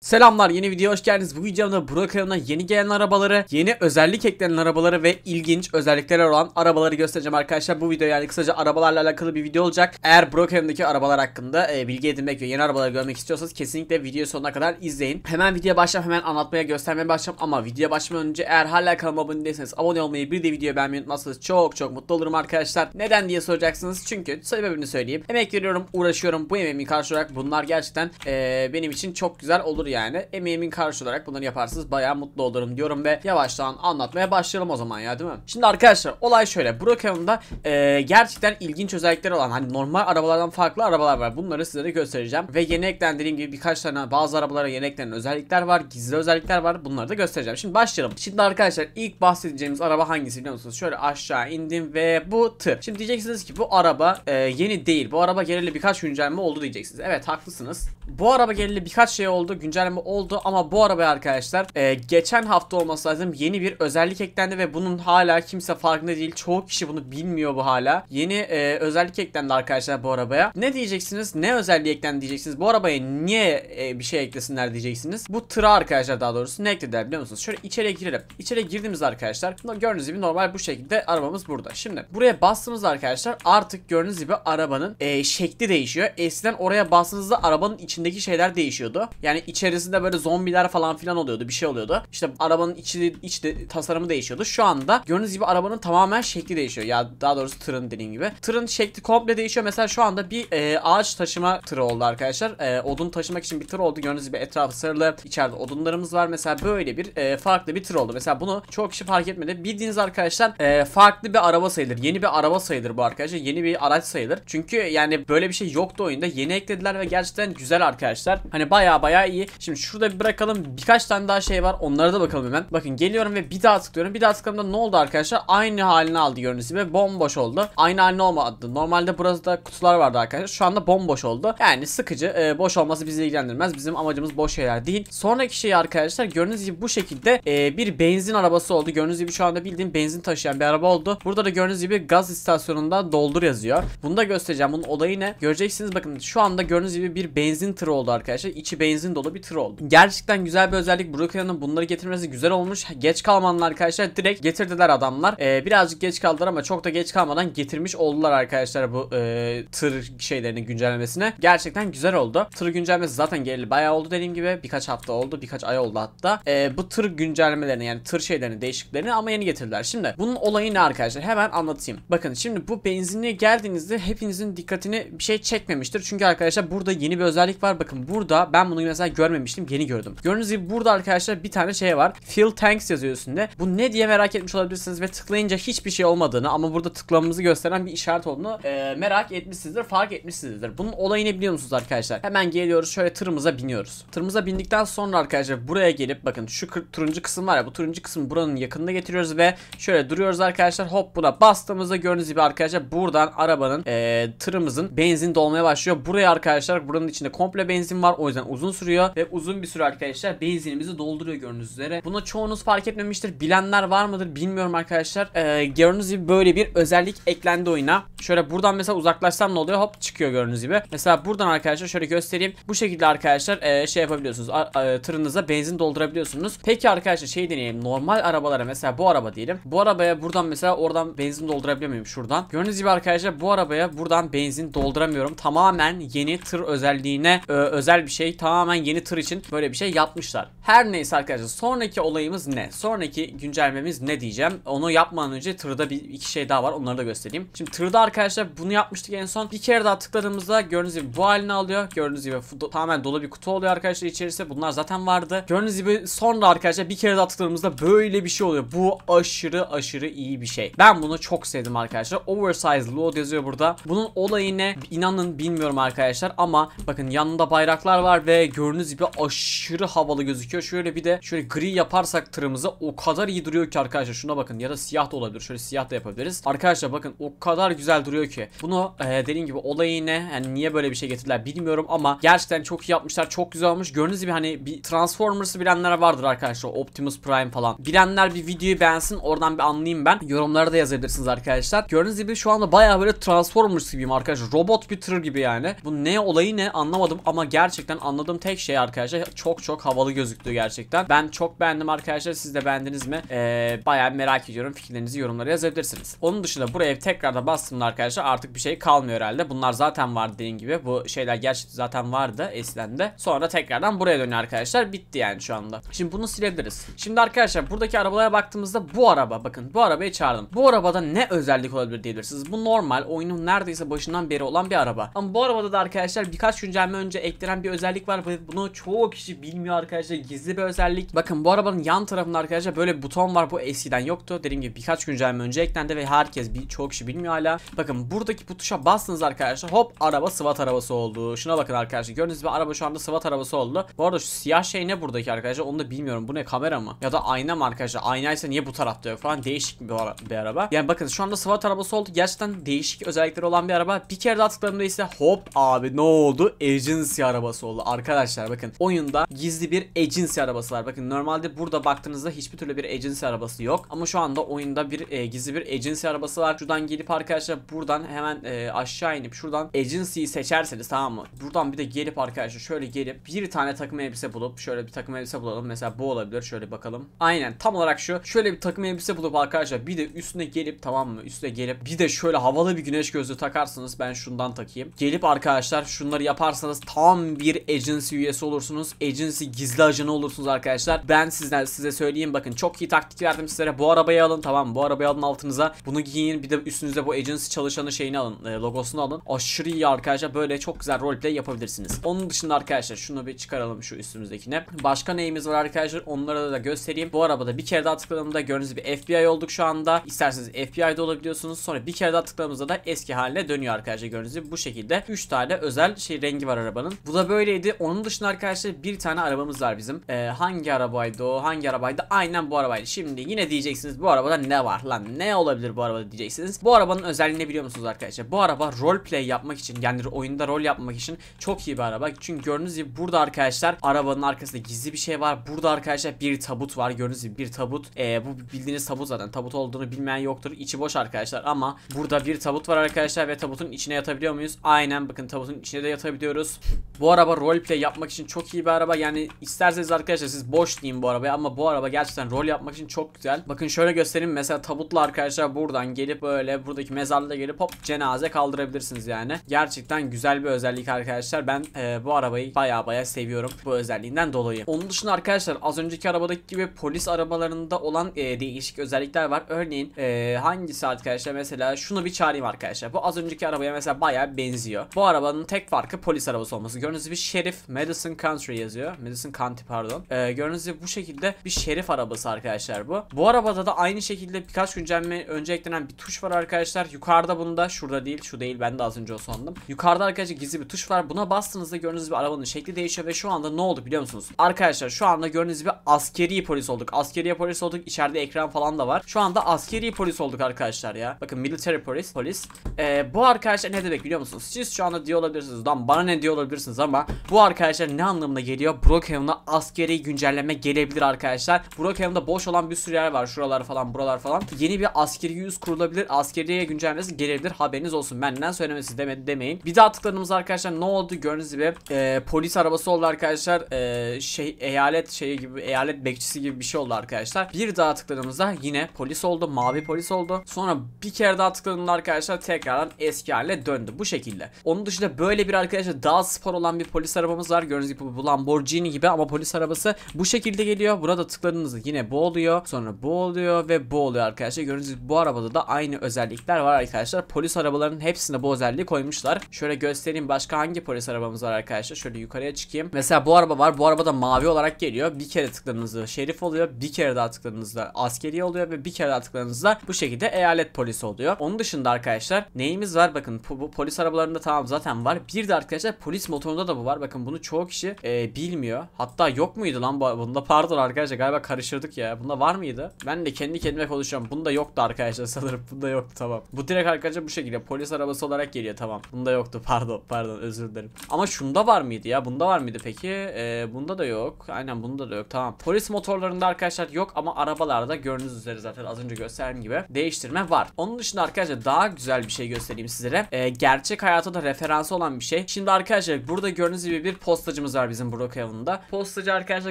Selamlar yeni videoya hoş geldiniz. Bu videomda Burak kanalına yeni gelen arabaları, yeni özellik eklenen arabaları ve ilginç özellikler olan arabaları göstereceğim arkadaşlar. Bu video yani kısaca arabalarla alakalı bir video olacak. Eğer Burak kanalındaki arabalar hakkında e, bilgi edinmek ve yeni arabaları görmek istiyorsanız kesinlikle video sonuna kadar izleyin. Hemen videoya başlayalım hemen anlatmaya göstermeye başlayalım ama videoya başlamadan önce eğer hala kanalıma abone değilseniz abone olmayı bir de videoyu beğenmeyi unutmazsanız çok çok mutlu olurum arkadaşlar. Neden diye soracaksınız çünkü sebebini söyleyeyim. Emek veriyorum uğraşıyorum bu emeğimi karşı bunlar gerçekten e, benim için çok güzel olur olur yani. Emeğimin karşılığı olarak bunları yaparsınız. Baya mutlu olurum diyorum ve yavaştan anlatmaya başlayalım o zaman ya değil mi? Şimdi arkadaşlar olay şöyle. Brookhaven'da e, gerçekten ilginç özellikleri olan hani normal arabalardan farklı arabalar var. Bunları sizlere göstereceğim. Ve yeni eklendiğim gibi birkaç tane bazı arabalara yeni eklenen özellikler var. Gizli özellikler var. Bunları da göstereceğim. Şimdi başlayalım. Şimdi arkadaşlar ilk bahsedeceğimiz araba hangisi biliyor musunuz? Şöyle aşağı indim ve bu tır. Şimdi diyeceksiniz ki bu araba e, yeni değil. Bu araba gelirli birkaç güncelleme oldu diyeceksiniz. Evet haklısınız. Bu araba gelirli birkaç şey oldu. Güncel güncelleme oldu ama bu arabaya arkadaşlar e, geçen hafta olması lazım yeni bir özellik eklendi ve bunun hala kimse farkında değil. Çoğu kişi bunu bilmiyor bu hala. Yeni e, özellik eklendi arkadaşlar bu arabaya. Ne diyeceksiniz? Ne özelliği eklendi diyeceksiniz. Bu arabaya niye e, bir şey eklesinler diyeceksiniz. Bu tıra arkadaşlar daha doğrusu ne eklediler biliyor musunuz? Şöyle içeriye girelim. İçeriye girdiğimiz arkadaşlar gördüğünüz gibi normal bu şekilde arabamız burada. Şimdi buraya bastığımız arkadaşlar artık gördüğünüz gibi arabanın e, şekli değişiyor. Eskiden oraya bastığınızda arabanın içindeki şeyler değişiyordu. Yani içeri içerisinde böyle zombiler falan filan oluyordu. Bir şey oluyordu. İşte arabanın içi iç de, tasarımı değişiyordu. Şu anda gördüğünüz gibi arabanın tamamen şekli değişiyor. Ya daha doğrusu tırın dediğim gibi. Tırın şekli komple değişiyor. Mesela şu anda bir e, ağaç taşıma tırı oldu arkadaşlar. E, odun taşımak için bir tır oldu. Gördüğünüz gibi etrafı sarılı. İçeride odunlarımız var. Mesela böyle bir e, farklı bir tır oldu. Mesela bunu çok kişi fark etmedi. Bildiğiniz arkadaşlar e, farklı bir araba sayılır. Yeni bir araba sayılır bu arkadaşlar. Yeni bir araç sayılır. Çünkü yani böyle bir şey yoktu oyunda. Yeni eklediler ve gerçekten güzel arkadaşlar. Hani baya baya iyi. Şimdi şurada bir bırakalım. Birkaç tane daha şey var. Onlara da bakalım hemen. Bakın geliyorum ve bir daha tıklıyorum. Bir daha tıkladığımda ne oldu arkadaşlar? Aynı halini aldı görünüşü ve Bomboş oldu. Aynı halini olmadı. Normalde burada da kutular vardı arkadaşlar. Şu anda bomboş oldu. Yani sıkıcı. E, boş olması bizi ilgilendirmez. Bizim amacımız boş şeyler değil. Sonraki şey arkadaşlar gördüğünüz gibi bu şekilde e, bir benzin arabası oldu. Gördüğünüz gibi şu anda bildiğim benzin taşıyan bir araba oldu. Burada da gördüğünüz gibi gaz istasyonunda doldur yazıyor. Bunu da göstereceğim. Bunun olayı ne? Göreceksiniz bakın şu anda gördüğünüz gibi bir benzin tırı oldu arkadaşlar. İçi benzin dolu bir tır oldu. Gerçekten güzel bir özellik. Brookhaven'ın bunları getirmesi güzel olmuş. Geç kalmanlar arkadaşlar. Direkt getirdiler adamlar. Ee, birazcık geç kaldılar ama çok da geç kalmadan getirmiş oldular arkadaşlar bu e, tır şeylerini güncellemesine. Gerçekten güzel oldu. Tır güncellemesi zaten geleli bayağı oldu dediğim gibi. Birkaç hafta oldu. Birkaç ay oldu hatta. Ee, bu tır güncellemelerini yani tır şeylerini değişiklerini ama yeni getirdiler. Şimdi bunun olayı ne arkadaşlar? Hemen anlatayım. Bakın şimdi bu benzinliğe geldiğinizde hepinizin dikkatini bir şey çekmemiştir. Çünkü arkadaşlar burada yeni bir özellik var. Bakın burada ben bunu mesela görmemiştim görmemiştim. Yeni gördüm. Gördüğünüz gibi burada arkadaşlar bir tane şey var. Fill tanks yazıyor üstünde. Bu ne diye merak etmiş olabilirsiniz ve tıklayınca hiçbir şey olmadığını ama burada tıklamamızı gösteren bir işaret olduğunu e, merak etmişsinizdir. Fark etmişsinizdir. Bunun olayını biliyor musunuz arkadaşlar? Hemen geliyoruz. Şöyle tırımıza biniyoruz. Tırımıza bindikten sonra arkadaşlar buraya gelip bakın şu turuncu kısım var ya bu turuncu kısım buranın yakınında getiriyoruz ve şöyle duruyoruz arkadaşlar. Hop buna bastığımızda gördüğünüz gibi arkadaşlar buradan arabanın e, tırımızın benzin dolmaya başlıyor. Buraya arkadaşlar buranın içinde komple benzin var. O yüzden uzun sürüyor ve uzun bir süre arkadaşlar benzinimizi dolduruyor gördüğünüz üzere. Buna çoğunuz fark etmemiştir. Bilenler var mıdır bilmiyorum arkadaşlar. Ee, gördüğünüz gibi böyle bir özellik eklendi oyuna. Şöyle buradan mesela uzaklaşsam ne oluyor? Hop çıkıyor gördüğünüz gibi. Mesela buradan arkadaşlar şöyle göstereyim. Bu şekilde arkadaşlar e, şey yapabiliyorsunuz. A, a, tırınıza benzin doldurabiliyorsunuz. Peki arkadaşlar şey deneyelim. Normal arabalara mesela bu araba diyelim. Bu arabaya buradan mesela oradan benzin doldurabiliyor muyum şuradan? Gördüğünüz gibi arkadaşlar bu arabaya buradan benzin dolduramıyorum. Tamamen yeni tır özelliğine e, özel bir şey. Tamamen yeni tır Counter için böyle bir şey yapmışlar. Her neyse arkadaşlar sonraki olayımız ne? Sonraki güncellememiz ne diyeceğim? Onu yapmadan önce tırda bir iki şey daha var. Onları da göstereyim. Şimdi tırda arkadaşlar bunu yapmıştık en son. Bir kere daha tıkladığımızda gördüğünüz gibi bu halini alıyor. Gördüğünüz gibi tamamen dolu bir kutu oluyor arkadaşlar içerisinde. Bunlar zaten vardı. Gördüğünüz gibi sonra arkadaşlar bir kere daha tıkladığımızda böyle bir şey oluyor. Bu aşırı aşırı iyi bir şey. Ben bunu çok sevdim arkadaşlar. Oversize load yazıyor burada. Bunun olayı ne? İnanın bilmiyorum arkadaşlar ama bakın yanında bayraklar var ve gördüğünüz gibi aşırı havalı gözüküyor. Şöyle bir de şöyle gri yaparsak tırımıza o kadar iyi duruyor ki arkadaşlar. Şuna bakın ya da siyah da olabilir. Şöyle siyah da yapabiliriz. Arkadaşlar bakın o kadar güzel duruyor ki. Bunu e, dediğim gibi olayı ne? Yani niye böyle bir şey getirdiler bilmiyorum ama gerçekten çok iyi yapmışlar. Çok güzel olmuş. Gördüğünüz gibi hani bir Transformers'ı bilenler vardır arkadaşlar. Optimus Prime falan. Bilenler bir videoyu beğensin. Oradan bir anlayayım ben. Yorumlara da yazabilirsiniz arkadaşlar. Gördüğünüz gibi şu anda baya böyle Transformers gibiyim arkadaşlar. Robot bir tır gibi yani. Bu ne olayı ne anlamadım ama gerçekten anladığım tek şey arkadaşlar. Çok çok havalı gözüktü gerçekten. Ben çok beğendim arkadaşlar. Siz de beğendiniz mi? Ee, bayağı merak ediyorum. Fikirlerinizi yorumlara yazabilirsiniz. Onun dışında buraya tekrar da bastım arkadaşlar. Artık bir şey kalmıyor herhalde. Bunlar zaten var dediğim gibi. Bu şeyler gerçekten zaten vardı eskiden de. Sonra tekrardan buraya dönüyor arkadaşlar. Bitti yani şu anda. Şimdi bunu silebiliriz. Şimdi arkadaşlar buradaki arabalara baktığımızda bu araba bakın bu arabayı çağırdım. Bu arabada ne özellik olabilir diyebilirsiniz. Bu normal oyunun neredeyse başından beri olan bir araba. Ama bu arabada da arkadaşlar birkaç güncelleme önce eklenen bir özellik var ve bunu çoğu kişi bilmiyor arkadaşlar. Gizli bir özellik. Bakın bu arabanın yan tarafında arkadaşlar böyle bir buton var. Bu eskiden yoktu. Dediğim gibi birkaç güncelleme önce eklendi ve herkes çoğu kişi bilmiyor hala. Bakın buradaki bu tuşa bastınız arkadaşlar. Hop araba SWAT arabası oldu. Şuna bakın arkadaşlar. Gördüğünüz gibi araba şu anda SWAT arabası oldu. Bu arada şu siyah şey ne buradaki arkadaşlar? Onu da bilmiyorum. Bu ne kamera mı? Ya da ayna mı arkadaşlar? Aynaysa niye bu tarafta yok falan. Değişik bir, ara bir araba. Yani bakın şu anda SWAT arabası oldu. Gerçekten değişik özellikleri olan bir araba. Bir kere daha tıkladığımda ise hop abi ne oldu? Agency arabası oldu. Arkadaşlar bakın Bakın oyunda gizli bir agency arabası var. Bakın normalde burada baktığınızda hiçbir türlü bir agency arabası yok. Ama şu anda oyunda bir e, gizli bir agency arabası var. Şuradan gelip arkadaşlar buradan hemen e, aşağı inip şuradan agency'yi seçerseniz tamam mı? Buradan bir de gelip arkadaşlar şöyle gelip bir tane takım elbise bulup şöyle bir takım elbise bulalım. Mesela bu olabilir. Şöyle bakalım. Aynen tam olarak şu. Şöyle bir takım elbise bulup arkadaşlar bir de üstüne gelip tamam mı? Üstüne gelip bir de şöyle havalı bir güneş gözlüğü takarsınız. Ben şundan takayım. Gelip arkadaşlar şunları yaparsanız tam bir agency üyesi olur olursunuz. Agency gizli ajanı olursunuz arkadaşlar. Ben sizden size söyleyeyim bakın çok iyi taktik verdim sizlere. Bu arabayı alın tamam bu arabayı alın altınıza. Bunu giyin bir de üstünüze bu agency çalışanı şeyini alın. E, logosunu alın. Aşırı iyi arkadaşlar. Böyle çok güzel roleplay yapabilirsiniz. Onun dışında arkadaşlar şunu bir çıkaralım şu üstümüzdekine. Başka neyimiz var arkadaşlar? Onlara da göstereyim. Bu arabada bir kere daha tıkladığımda gördüğünüz gibi FBI olduk şu anda. İsterseniz FBI'de olabiliyorsunuz. Sonra bir kere daha tıkladığımızda da eski haline dönüyor arkadaşlar. Gördüğünüz gibi bu şekilde 3 tane özel şey rengi var arabanın. Bu da böyleydi. Onun dışında arkadaşlar arkadaşlar bir tane arabamız var bizim. Ee, hangi arabaydı o? Hangi arabaydı? Aynen bu arabaydı. Şimdi yine diyeceksiniz bu arabada ne var lan? Ne olabilir bu arabada diyeceksiniz. Bu arabanın özelliğini biliyor musunuz arkadaşlar? Bu araba rol play yapmak için yani oyunda rol yapmak için çok iyi bir araba. Çünkü gördüğünüz gibi burada arkadaşlar arabanın arkasında gizli bir şey var. Burada arkadaşlar bir tabut var. Gördüğünüz gibi bir tabut. Ee, bu bildiğiniz tabut zaten. Tabut olduğunu bilmeyen yoktur. İçi boş arkadaşlar ama burada bir tabut var arkadaşlar ve tabutun içine yatabiliyor muyuz? Aynen bakın tabutun içine de yatabiliyoruz. Bu araba rol play yapmak için çok çok iyi bir araba. Yani isterseniz arkadaşlar siz boş deyin bu arabaya ama bu araba gerçekten rol yapmak için çok güzel. Bakın şöyle göstereyim. Mesela tabutla arkadaşlar buradan gelip böyle buradaki mezarlığa gelip hop cenaze kaldırabilirsiniz yani. Gerçekten güzel bir özellik arkadaşlar. Ben e, bu arabayı baya baya seviyorum bu özelliğinden dolayı. Onun dışında arkadaşlar az önceki arabadaki gibi polis arabalarında olan e, değişik özellikler var. Örneğin e, hangisi arkadaşlar mesela şunu bir çağırayım arkadaşlar. Bu az önceki arabaya mesela baya benziyor. Bu arabanın tek farkı polis arabası olması. Gördüğünüz gibi şerif, Madison car. Country yazıyor. Madison County pardon. Ee, gördüğünüz gibi bu şekilde bir şerif arabası arkadaşlar bu. Bu arabada da aynı şekilde birkaç güncelleme önce eklenen bir tuş var arkadaşlar. Yukarıda bunda şurada değil şu değil ben de az önce o sandım. Yukarıda arkadaşlar gizli bir tuş var. Buna bastığınızda gördüğünüz gibi arabanın şekli değişiyor ve şu anda ne oldu biliyor musunuz? Arkadaşlar şu anda gördüğünüz gibi askeri polis olduk. Askeri polis olduk. İçeride ekran falan da var. Şu anda askeri polis olduk arkadaşlar ya. Bakın military polis. polis. Ee, bu arkadaşlar ne demek biliyor musunuz? Siz şu anda diyor olabilirsiniz. Lan bana ne diyor olabilirsiniz ama bu arkadaşlar ne anlamına geliyor. Brookhaven'a askeri güncelleme gelebilir arkadaşlar. Brookhaven'da boş olan bir sürü yer var. Şuralar falan buralar falan. Yeni bir askeri yüz kurulabilir. Askeriye güncellemesi gelebilir. Haberiniz olsun. Benden söylemesi demedi demeyin. Bir daha tıkladığımız arkadaşlar ne oldu? Gördüğünüz gibi e, polis arabası oldu arkadaşlar. E, şey eyalet şeyi gibi eyalet bekçisi gibi bir şey oldu arkadaşlar. Bir daha tıkladığımızda yine polis oldu. Mavi polis oldu. Sonra bir kere daha tıkladığımda arkadaşlar tekrardan eski haline döndü. Bu şekilde. Onun dışında böyle bir arkadaşlar daha spor olan bir polis arabamız var. Gördüğünüz gibi Tıpkı bu Lamborghini gibi ama polis arabası bu şekilde geliyor. Burada tıkladığınızda yine bu oluyor. Sonra bu oluyor ve bu oluyor arkadaşlar. Gördüğünüz gibi bu arabada da aynı özellikler var arkadaşlar. Polis arabalarının hepsine bu özelliği koymuşlar. Şöyle göstereyim başka hangi polis arabamız var arkadaşlar. Şöyle yukarıya çıkayım. Mesela bu araba var. Bu araba da mavi olarak geliyor. Bir kere tıkladığınızda şerif oluyor. Bir kere daha tıkladığınızda askeri oluyor ve bir kere daha tıkladığınızda bu şekilde eyalet polisi oluyor. Onun dışında arkadaşlar neyimiz var? Bakın bu polis arabalarında tamam zaten var. Bir de arkadaşlar polis motorunda da bu var. Bakın bunu çoğu kişi kişi e, bilmiyor. Hatta yok muydu lan bunda pardon arkadaşlar galiba karıştırdık ya. Bunda var mıydı? Ben de kendi kendime konuşuyorum. Bunda yoktu arkadaşlar sanırım. Bunda yoktu tamam. Bu direkt arkadaşlar bu şekilde polis arabası olarak geliyor tamam. Bunda yoktu pardon pardon özür dilerim. Ama şunda var mıydı ya? Bunda var mıydı peki? E, bunda da yok. Aynen bunda da yok tamam. Polis motorlarında arkadaşlar yok ama arabalarda gördüğünüz üzere zaten az önce gösterdiğim gibi değiştirme var. Onun dışında arkadaşlar daha güzel bir şey göstereyim sizlere. E, gerçek hayata da referansı olan bir şey. Şimdi arkadaşlar burada gördüğünüz gibi bir postacımız var bizim Brock Haven'da. Postacı arkadaşlar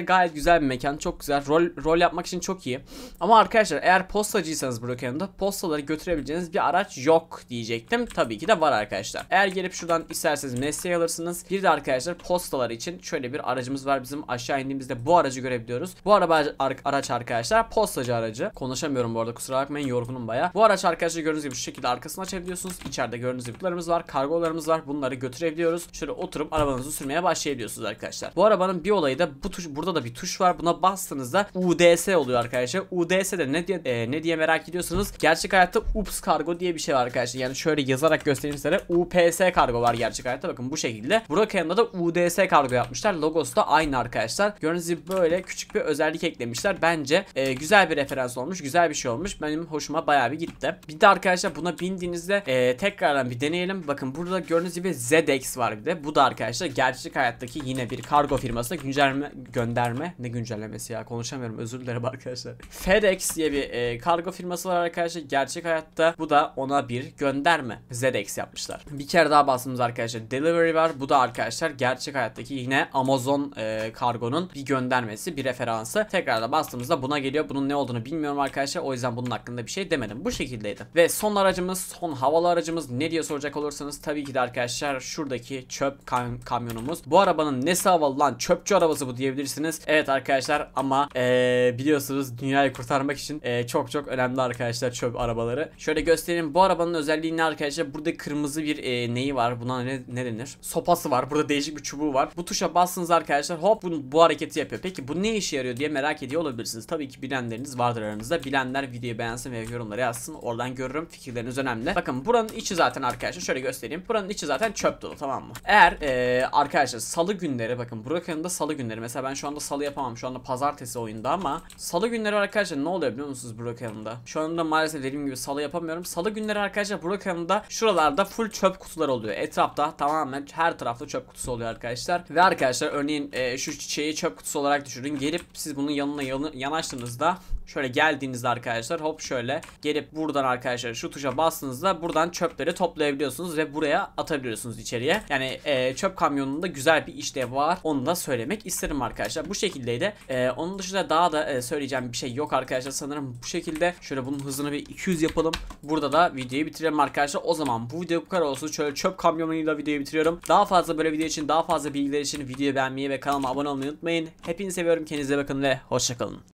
gayet güzel bir mekan. Çok güzel. Rol, rol yapmak için çok iyi. Ama arkadaşlar eğer postacıysanız Brock Haven'da postaları götürebileceğiniz bir araç yok diyecektim. Tabii ki de var arkadaşlar. Eğer gelip şuradan isterseniz mesleği alırsınız. Bir de arkadaşlar postalar için şöyle bir aracımız var. Bizim aşağı indiğimizde bu aracı görebiliyoruz. Bu araba ar araç arkadaşlar postacı aracı. Konuşamıyorum bu arada kusura bakmayın yorgunum baya. Bu araç arkadaşlar gördüğünüz gibi şu şekilde arkasını açabiliyorsunuz. İçeride gördüğünüz gibi var, kargolarımız var. Bunları götürebiliyoruz. Şöyle oturup arabanızı sürmeye başlayabiliyorsunuz arkadaşlar arkadaşlar. Bu arabanın bir olayı da bu tuş burada da bir tuş var. Buna bastığınızda UDS oluyor arkadaşlar. UDS de ne diye e, ne diye merak ediyorsunuz. Gerçek hayatta UPS kargo diye bir şey var arkadaşlar. Yani şöyle yazarak göstereyim size. UPS kargo var gerçek hayatta. Bakın bu şekilde. Burak yanında da UDS kargo yapmışlar. Logosu da aynı arkadaşlar. Gördüğünüz gibi böyle küçük bir özellik eklemişler. Bence e, güzel bir referans olmuş. Güzel bir şey olmuş. Benim hoşuma bayağı bir gitti. Bir de arkadaşlar buna bindiğinizde e, tekrardan bir deneyelim. Bakın burada gördüğünüz gibi ZX var bir de. Bu da arkadaşlar gerçek hayattaki yine bir kargo firmasına güncelleme gönderme ne güncellemesi ya konuşamıyorum özür dilerim arkadaşlar. FedEx diye bir e, kargo firması var arkadaşlar gerçek hayatta bu da ona bir gönderme ZX yapmışlar. Bir kere daha bastığımız arkadaşlar delivery var bu da arkadaşlar gerçek hayattaki yine Amazon e, kargonun bir göndermesi bir referansı. Tekrar da bastığımızda buna geliyor bunun ne olduğunu bilmiyorum arkadaşlar o yüzden bunun hakkında bir şey demedim. Bu şekildeydi. Ve son aracımız son havalı aracımız ne diye soracak olursanız tabii ki de arkadaşlar şuradaki çöp kam kamyonumuz. Bu arabanın ne Neresi havalı lan çöpçü arabası bu diyebilirsiniz. Evet arkadaşlar ama ee, biliyorsunuz dünyayı kurtarmak için ee, çok çok önemli arkadaşlar çöp arabaları. Şöyle göstereyim bu arabanın özelliği ne arkadaşlar? Burada kırmızı bir ee, neyi var? Buna ne, ne denir? Sopası var. Burada değişik bir çubuğu var. Bu tuşa bastınız arkadaşlar hop bu, bu hareketi yapıyor. Peki bu ne işe yarıyor diye merak ediyor olabilirsiniz. Tabii ki bilenleriniz vardır aranızda. Bilenler videoyu beğensin ve yorumları yazsın. Oradan görürüm. Fikirleriniz önemli. Bakın buranın içi zaten arkadaşlar şöyle göstereyim. Buranın içi zaten çöp dolu tamam mı? Eğer ee, arkadaşlar salı günleri günleri bakın burak yanında salı günleri. Mesela ben şu anda salı yapamam. Şu anda pazartesi oyunda ama salı günleri arkadaşlar ne oluyor biliyor musunuz burak yanında Şu anda maalesef dediğim gibi salı yapamıyorum. Salı günleri arkadaşlar burak yanında şuralarda full çöp kutular oluyor. Etrafta tamamen her tarafta çöp kutusu oluyor arkadaşlar. Ve arkadaşlar örneğin e, şu çiçeği çöp kutusu olarak düşürün. Gelip siz bunun yanına yanaştığınızda şöyle geldiğinizde arkadaşlar hop şöyle gelip buradan arkadaşlar şu tuşa bastığınızda buradan çöpleri toplayabiliyorsunuz ve buraya atabiliyorsunuz içeriye. Yani e, çöp kamyonunda güzel bir işlem var. Onu da söylemek isterim arkadaşlar. Bu şekildeydi. Ee, onun dışında daha da e, söyleyeceğim bir şey yok arkadaşlar. Sanırım bu şekilde. Şöyle bunun hızını bir 200 yapalım. Burada da videoyu bitirelim arkadaşlar. O zaman bu video bu kadar olsun. Şöyle çöp kamyonuyla videoyu bitiriyorum. Daha fazla böyle video için, daha fazla bilgiler için videoyu beğenmeyi ve kanalıma abone olmayı unutmayın. Hepinizi seviyorum. Kendinize bakın ve hoşçakalın.